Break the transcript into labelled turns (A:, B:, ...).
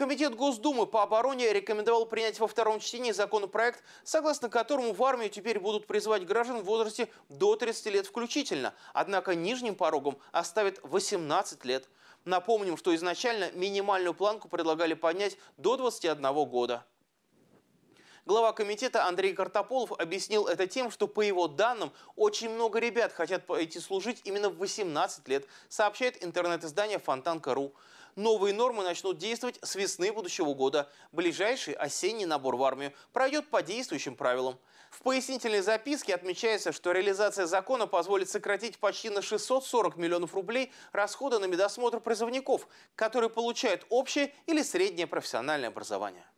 A: Комитет Госдумы по обороне рекомендовал принять во втором чтении законопроект, согласно которому в армию теперь будут призывать граждан в возрасте до 30 лет включительно, однако нижним порогом оставят 18 лет. Напомним, что изначально минимальную планку предлагали поднять до 21 года. Глава комитета Андрей Картополов объяснил это тем, что по его данным очень много ребят хотят пойти служить именно в 18 лет, сообщает интернет-издание Фонтанка.ру. Новые нормы начнут действовать с весны будущего года. Ближайший осенний набор в армию пройдет по действующим правилам. В пояснительной записке отмечается, что реализация закона позволит сократить почти на 640 миллионов рублей расходы на медосмотр призывников, которые получают общее или среднее профессиональное образование.